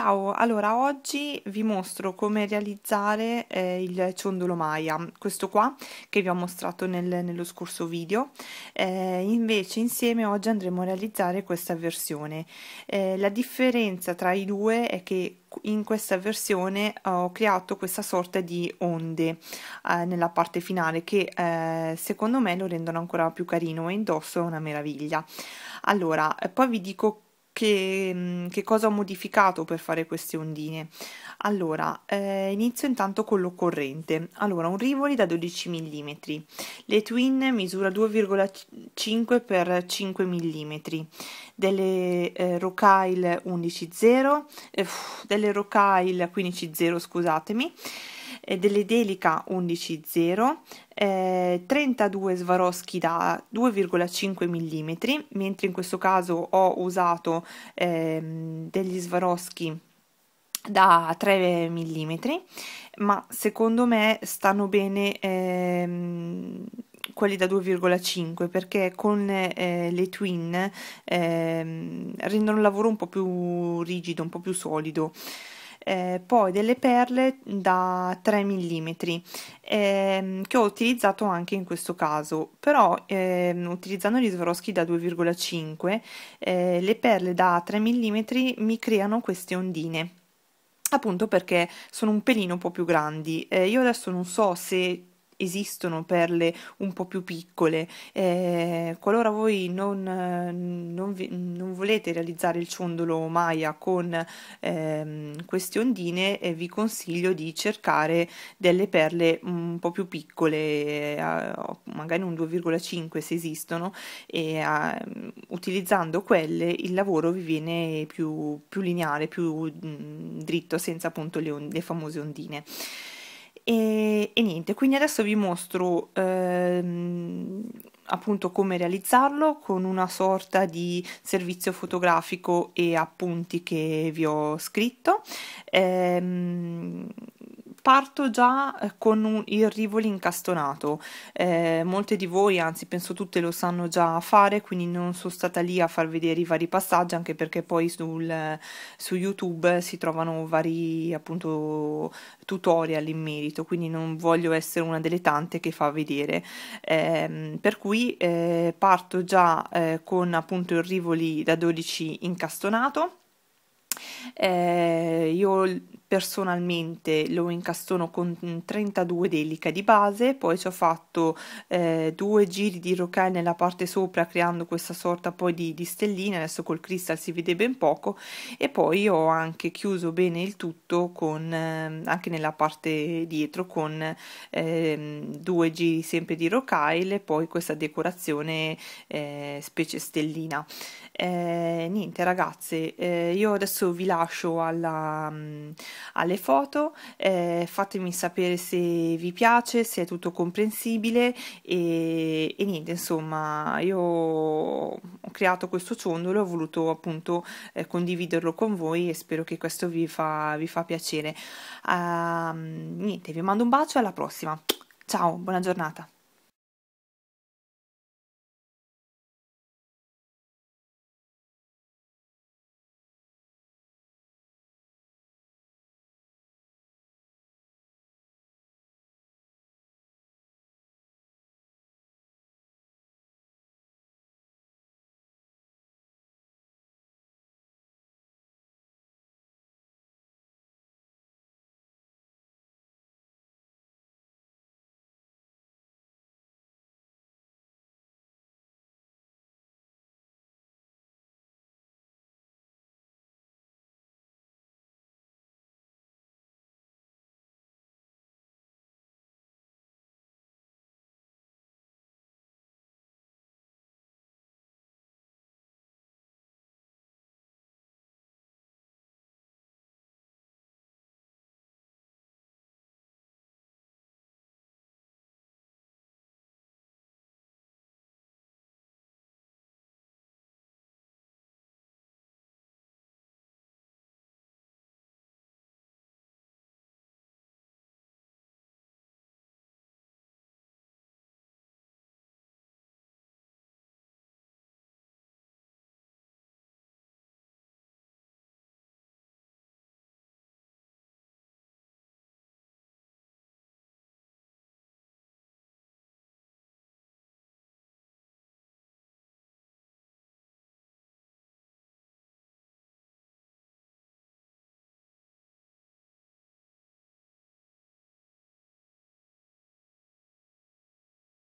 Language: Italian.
Ciao, allora oggi vi mostro come realizzare eh, il ciondolo Maya, questo qua che vi ho mostrato nel, nello scorso video, eh, invece insieme oggi andremo a realizzare questa versione. Eh, la differenza tra i due è che in questa versione eh, ho creato questa sorta di onde eh, nella parte finale che eh, secondo me lo rendono ancora più carino e indosso è una meraviglia allora eh, poi vi dico che, mm, che, cosa ho modificato per fare queste ondine allora eh, inizio intanto con l'occorrente allora un rivoli da 12 mm le twin misura 2,5 x 5 mm delle eh, rocaille 11,0 eh, delle rocaille 15,0 scusatemi eh, delle Delica 11.0, eh, 32 Swarovski da 2,5 mm, mentre in questo caso ho usato ehm, degli Swarovski da 3 mm, ma secondo me stanno bene ehm, quelli da 2,5 perché con eh, le twin ehm, rendono il lavoro un po' più rigido, un po' più solido eh, poi delle perle da 3 mm ehm, che ho utilizzato anche in questo caso però ehm, utilizzando gli Swarovski da 2,5 eh, le perle da 3 mm mi creano queste ondine appunto perché sono un pelino un po' più grandi eh, io adesso non so se esistono perle un po' più piccole. Eh, qualora voi non, non, vi, non, volete realizzare il ciondolo Maya con ehm, queste ondine, eh, vi consiglio di cercare delle perle un po' più piccole, eh, magari un 2,5 se esistono, e utilizzando quelle il lavoro vi viene più, più lineare, più mh, mm, dritto, senza appunto le, on- le famose ondine. E, e, niente, quindi adesso vi mostro ehm, appunto come realizzarlo con una sorta di servizio fotografico e appunti che vi ho scritto. Ehm, parto già eh, con un, il rivoli incastonato. Eh, molte di voi, anzi penso tutte, lo sanno già fare, quindi non sono stata lì a far vedere i vari passaggi, anche perché poi sul, su YouTube si trovano vari appunto tutorial in merito, quindi non voglio essere una delle tante che fa vedere. Eh, per cui eh, parto già eh, con appunto il rivoli da 12 incastonato eh, io personalmente lo incastono con 32 mm, delica di base, poi ci ho fatto eh, due giri di rocaille nella parte sopra creando questa sorta poi di, di stellina, adesso col cristal si vede ben poco e poi ho anche chiuso bene il tutto con, eh, anche nella parte dietro con eh, due giri sempre di rocaille e poi questa decorazione eh, specie stellina. Eh, niente ragazze, eh, io adesso vi lascio alla, mm, alle foto, eh, fatemi sapere se vi piace, se è tutto comprensibile e, e niente, insomma, io ho creato questo ciondolo, ho voluto appunto eh, condividerlo con voi e spero che questo vi fa, vi fa piacere. Uh, niente, vi mando un bacio alla prossima. Ciao, buona giornata.